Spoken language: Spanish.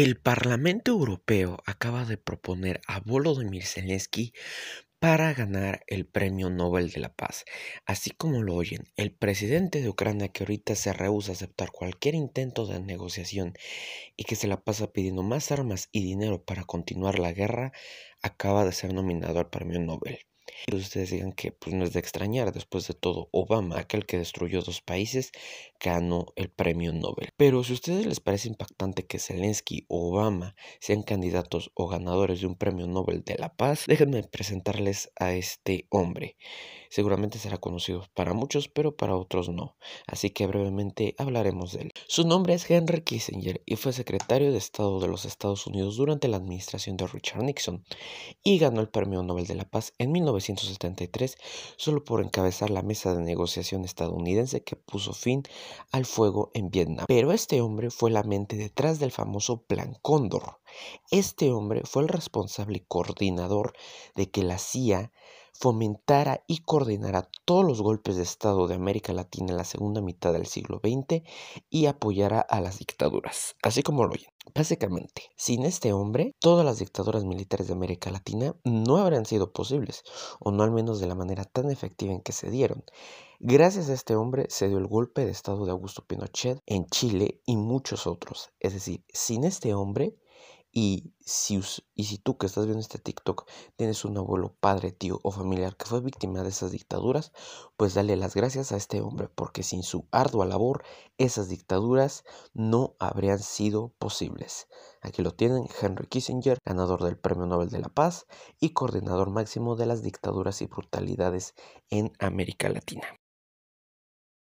El Parlamento Europeo acaba de proponer a Volodymyr Zelensky para ganar el Premio Nobel de la Paz. Así como lo oyen, el presidente de Ucrania que ahorita se rehúsa a aceptar cualquier intento de negociación y que se la pasa pidiendo más armas y dinero para continuar la guerra, acaba de ser nominado al Premio Nobel ustedes digan que pues, no es de extrañar, después de todo, Obama, aquel que destruyó dos países, ganó el premio Nobel. Pero si a ustedes les parece impactante que Zelensky o Obama sean candidatos o ganadores de un premio Nobel de la Paz, déjenme presentarles a este hombre. Seguramente será conocido para muchos, pero para otros no, así que brevemente hablaremos de él. Su nombre es Henry Kissinger y fue secretario de Estado de los Estados Unidos durante la administración de Richard Nixon y ganó el premio Nobel de la Paz en 1990. 1973 solo por encabezar la mesa de negociación estadounidense que puso fin al fuego en Vietnam. Pero este hombre fue la mente detrás del famoso Plan Cóndor. Este hombre fue el responsable y coordinador de que la CIA fomentará y coordinará todos los golpes de Estado de América Latina en la segunda mitad del siglo XX y apoyará a las dictaduras, así como lo oyen. Básicamente, sin este hombre, todas las dictaduras militares de América Latina no habrían sido posibles, o no al menos de la manera tan efectiva en que se dieron. Gracias a este hombre se dio el golpe de Estado de Augusto Pinochet en Chile y muchos otros. Es decir, sin este hombre, y si, y si tú que estás viendo este TikTok tienes un abuelo, padre, tío o familiar que fue víctima de esas dictaduras, pues dale las gracias a este hombre, porque sin su ardua labor esas dictaduras no habrían sido posibles. Aquí lo tienen Henry Kissinger, ganador del Premio Nobel de la Paz y coordinador máximo de las dictaduras y brutalidades en América Latina.